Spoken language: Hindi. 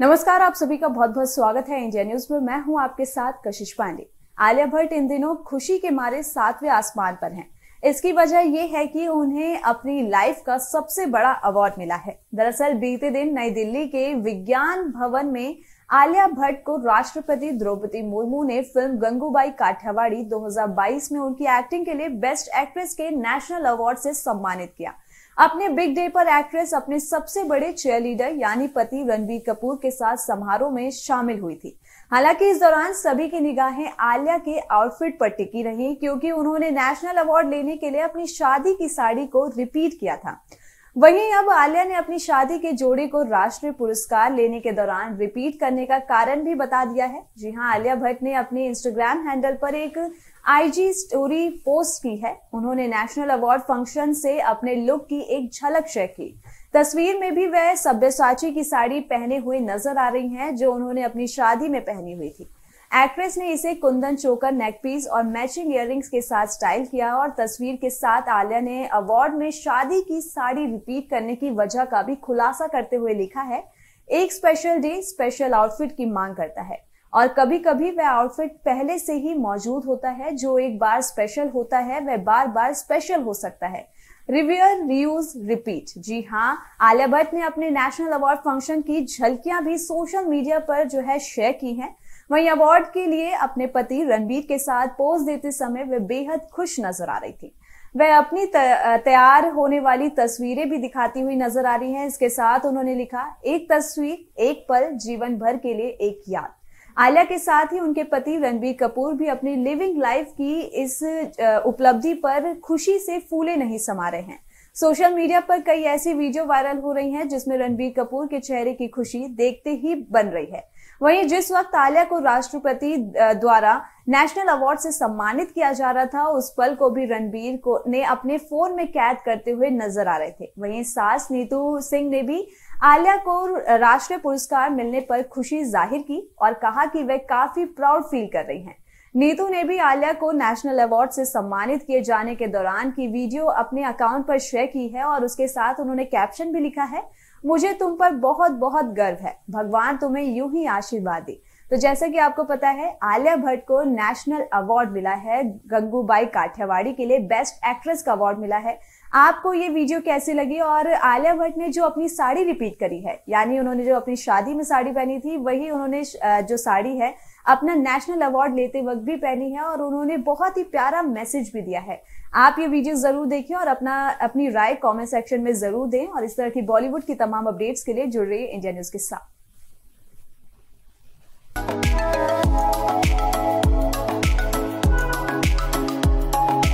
नमस्कार आप सभी का बहुत बहुत स्वागत है इंडिया न्यूज में मैं हूं आपके साथ कशिश पांडे आलिया भट्ट इन दिनों खुशी के मारे सातवें आसमान पर हैं इसकी वजह यह है कि उन्हें अपनी लाइफ का सबसे बड़ा अवार्ड मिला है दरअसल बीते दिन नई दिल्ली के विज्ञान भवन में आलिया भट्ट को राष्ट्रपति द्रौपदी मुर्मू ने फिल्म गंगूबाई काठियावाड़ी 2022 में उनकी एक्टिंग के लिए बेस्ट एक्ट्रेस के नेशनल अवार्ड से सम्मानित किया अपने बिग डे पर एक्ट्रेस अपने सबसे बड़े चेयर लीडर यानी पति रणबीर कपूर के साथ समारोह में शामिल हुई थी हालांकि इस दौरान सभी की निगाहें आलिया के आउटफिट पर टिकी रही क्योंकि उन्होंने नेशनल अवार्ड लेने के लिए अपनी शादी की साड़ी को रिपीट किया था वहीं अब आलिया ने अपनी शादी के जोड़े को राष्ट्रीय पुरस्कार लेने के दौरान रिपीट करने का कारण भी बता दिया है जी हां आलिया भट्ट ने अपने इंस्टाग्राम हैंडल पर एक आईजी स्टोरी पोस्ट की है उन्होंने नेशनल अवार्ड फंक्शन से अपने लुक की एक झलक शेयर की तस्वीर में भी वह सभ्यसाची की साड़ी पहने हुए नजर आ रही हैं जो उन्होंने अपनी शादी में पहनी हुई थी एक्ट्रेस ने इसे कुंदन चोकर नेकपीस और मैचिंग इयररिंग्स के साथ स्टाइल किया और तस्वीर के साथ आलिया ने अवार्ड में शादी की साड़ी रिपीट करने की वजह का भी खुलासा करते हुए लिखा है एक स्पेशल डे स्पेशल आउटफिट की मांग करता है और कभी कभी वह आउटफिट पहले से ही मौजूद होता है जो एक बार स्पेशल होता है वह बार बार स्पेशल हो सकता है रिव्यूअर रियूज रिपीट जी हाँ आलिया भट्ट ने अपने नेशनल अवार्ड फंक्शन की झलकियां भी सोशल मीडिया पर जो है शेयर की हैं वहीं अवार्ड के लिए अपने पति रणबीर के साथ पोज देते समय वे बेहद खुश नजर आ रही थी वह अपनी तैयार होने वाली तस्वीरें भी दिखाती हुई नजर आ रही हैं इसके साथ उन्होंने लिखा एक तस्वीर एक पल जीवन भर के लिए एक याद आलिया के साथ ही उनके पति रणबीर कपूर भी अपनी लिविंग लाइफ की इस उपलब्धि पर खुशी से फूले नहीं समा रहे हैं सोशल मीडिया पर कई ऐसी वीडियो वायरल हो रही हैं जिसमें रणबीर कपूर के चेहरे की खुशी देखते ही बन रही है वहीं जिस वक्त आलिया को राष्ट्रपति द्वारा नेशनल अवार्ड से सम्मानित किया जा रहा था उस पल को भी रणबीर को ने अपने फोन में कैद करते हुए नजर आ रहे थे वहीं सास नीतू सिंह ने भी आलिया को राष्ट्रीय पुरस्कार मिलने पर खुशी जाहिर की और कहा कि वे काफी प्राउड फील कर रही हैं नीतू ने भी आलिया को नेशनल अवार्ड से सम्मानित किए जाने के दौरान की वीडियो अपने अकाउंट पर शेयर की है और उसके साथ उन्होंने कैप्शन भी लिखा है मुझे तुम पर बहुत बहुत गर्व है भगवान तुम्हें यूं ही आशीर्वाद दे तो जैसा कि आपको पता है आलिया भट्ट को नेशनल अवार्ड मिला है गंगूबाई काठियावाड़ी के लिए बेस्ट एक्ट्रेस का अवार्ड मिला है आपको ये वीडियो कैसी लगी और आलिया भट्ट ने जो अपनी साड़ी रिपीट करी है यानी उन्होंने जो अपनी शादी में साड़ी पहनी थी वही उन्होंने जो साड़ी है अपना नेशनल अवार्ड लेते वक्त भी पहनी है और उन्होंने बहुत ही प्यारा मैसेज भी दिया है आप ये वीडियो जरूर देखें और अपना अपनी राय कमेंट सेक्शन में जरूर दें और इस तरह की बॉलीवुड की तमाम अपडेट्स के लिए जुड़ रही इंडिया न्यूज के साथ